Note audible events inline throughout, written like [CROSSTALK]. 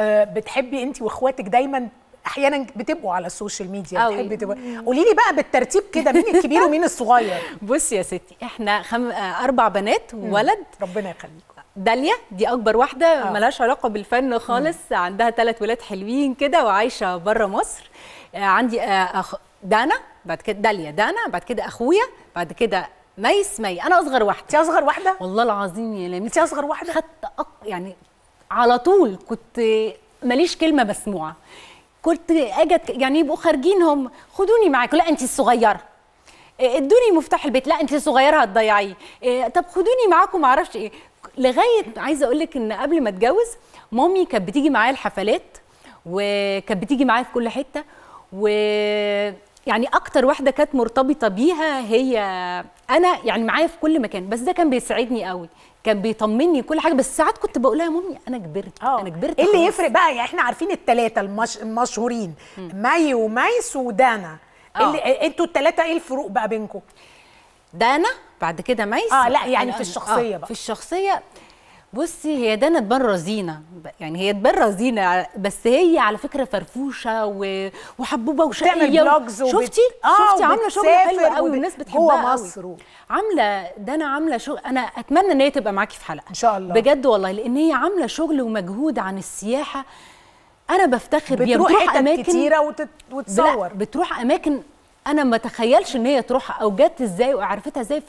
آه، بتحبي انت واخواتك دايما احيانا بتبقوا على السوشيال ميديا بتحبي تبقوا قولي لي بقى بالترتيب كده مين الكبير ومين الصغير [LAUGHS] بصي يا ستي احنا خم... آه، اربع بنات وولد ربنا يخليك داليا دي اكبر واحده آه. ملهاش علاقه بالفن خالص مم. عندها ثلاث ولاد حلوين كده وعايشه بره مصر آه، عندي أخ... دانا بعد كده داليا دانا بعد كده اخويا بعد كده ميس مي انا اصغر واحده انت اصغر واحده والله العظيم يا لميس انت اصغر واحده خدت أق... يعني على طول كنت ماليش كلمه مسموعه كنت اجت يعني يبقوا خارجين هم خدوني معاكم لا انت الصغيره آه، ادوني مفتاح البيت لا انت الصغيره هتضيعيه آه، طب خدوني معاكم معرفش ايه لغايه عايزه اقول لك ان قبل ما اتجوز مامي كانت بتيجي معايا الحفلات وكانت بتيجي معايا في كل حته و يعني اكتر واحده كانت مرتبطه بيها هي انا يعني معايا في كل مكان بس ده كان بيسعدني قوي كان بيطمني كل حاجه بس ساعات كنت بقولها يا مامي انا كبرت أوه. انا كبرت ايه اللي يفرق بقى يعني احنا عارفين الثلاثه المش... المشهورين مي وميس ودانا إيه اللي آه. إيه، انتوا الثلاثه ايه الفروق بقى بينكم دانا بعد كده ميس اه لا يعني في آه، الشخصيه آه بقى في الشخصيه بصي هي دانا تبان رزينه يعني هي تبان رزينه بس هي على فكره فرفوشه و... وحبوبه وشقيه بتعمل بلوجز وبت... شفتي آه شفتي عامله شغل حلو قوي والناس بتحبها جوه مصر و... عامله دانا عامله شغل انا اتمنى ان هي تبقى معاكي في حلقه ان شاء الله بجد والله لان هي عامله شغل ومجهود عن السياحه انا بفتخر بيها بتروح, بتروح اماكن كتيره وتت... وتصور بتروح اماكن انا ما تخيلش ان هي تروح او جت ازاي وعرفتها ازاي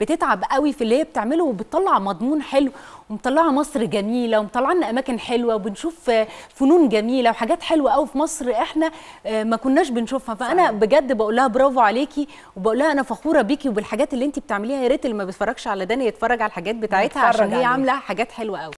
فبتتعب قوي في اللي هي بتعمله وبتطلع مضمون حلو ومطلعه مصر جميله ومطلعه لنا اماكن حلوه وبنشوف فنون جميله وحاجات حلوه قوي في مصر احنا آه، ما كناش بنشوفها فانا صحيح. بجد بقول لها برافو عليكي وبقول لها انا فخوره بيكي وبالحاجات اللي انت بتعمليها يا ريت اللي ما بيتفرجش على داني يتفرج على الحاجات بتاعتها عشان هي عامله حاجات حلوه قوي